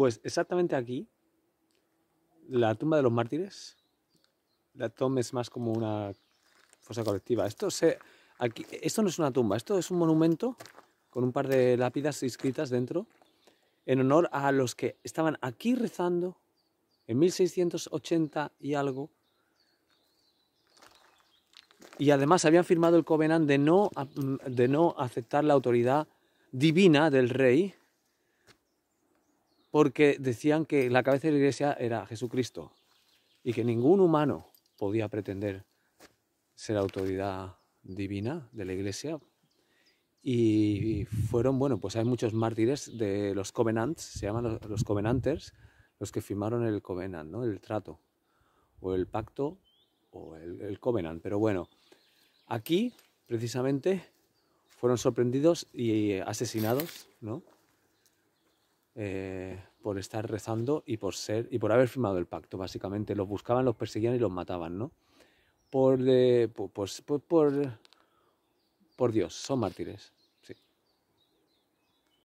Pues exactamente aquí, la tumba de los mártires, la tomes es más como una fosa colectiva. Esto, aquí, esto no es una tumba, esto es un monumento con un par de lápidas inscritas dentro en honor a los que estaban aquí rezando en 1680 y algo. Y además habían firmado el covenant de no, de no aceptar la autoridad divina del rey porque decían que la cabeza de la iglesia era Jesucristo y que ningún humano podía pretender ser autoridad divina de la iglesia. Y fueron, bueno, pues hay muchos mártires de los covenants, se llaman los, covenanters, los que firmaron el covenant, ¿no? El trato, o el pacto, o el covenant. Pero bueno, aquí, precisamente, fueron sorprendidos y asesinados, ¿no? Eh, por estar rezando y por ser y por haber firmado el pacto, básicamente. Los buscaban, los perseguían y los mataban, ¿no? Por, por, pues, por, por Dios, son mártires.